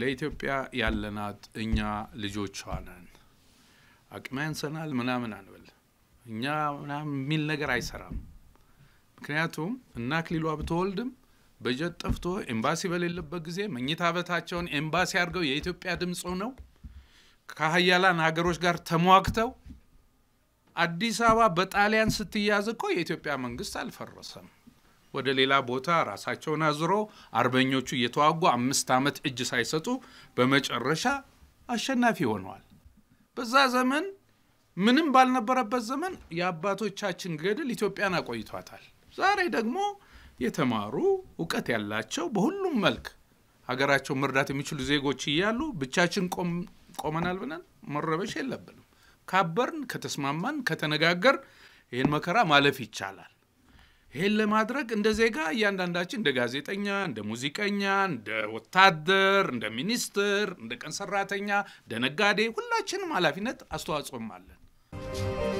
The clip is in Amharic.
ለኢትዮጵያ ያለናት እኛ ልጆቿ ነን። አቅም ያንሰናል ምናምን አንበል፣ እኛ ምናምን የሚል ነገር አይሰራም። ምክንያቱም እና ክሊሏ ብትወልድም በጀት ጠፍቶ ኤምባሲ በሌለበት ጊዜ መኝታ ቤታቸውን ኤምባሲ አድርገው የኢትዮጵያ ድምፅ ነው ከሀያላን ሀገሮች ጋር ተሟግተው አዲስ አበባ በጣሊያን ስትያዝ እኮ የኢትዮጵያ መንግስት አልፈረሰም። ወደ ሌላ ቦታ ራሳቸውን አዙረው አርበኞቹ እየተዋጉ አምስት ዓመት እጅ ሳይሰጡ በመጨረሻ አሸናፊ ሆነዋል። በዛ ዘመን ምንም ባልነበረበት ዘመን የአባቶቻችን ገድል ኢትዮጵያን አቆይቷታል። ዛሬ ደግሞ የተማሩ እውቀት ያላቸው በሁሉም መልክ ሀገራቸው መርዳት የሚችሉ ዜጎች እያሉ ብቻችን ቆመናል ብለን መረበሽ የለብንም። ካበርን፣ ከተስማማን፣ ከተነጋገር ይህን መከራ ማለፍ ይቻላል። ይህን ለማድረግ እንደ ዜጋ እያንዳንዳችን እንደ ጋዜጠኛ፣ እንደ ሙዚቀኛ፣ እንደ ወታደር፣ እንደ ሚኒስትር፣ እንደ ቀን ሰራተኛ፣ እንደ ነጋዴ ሁላችንም ኃላፊነት አስተዋጽኦም አለን።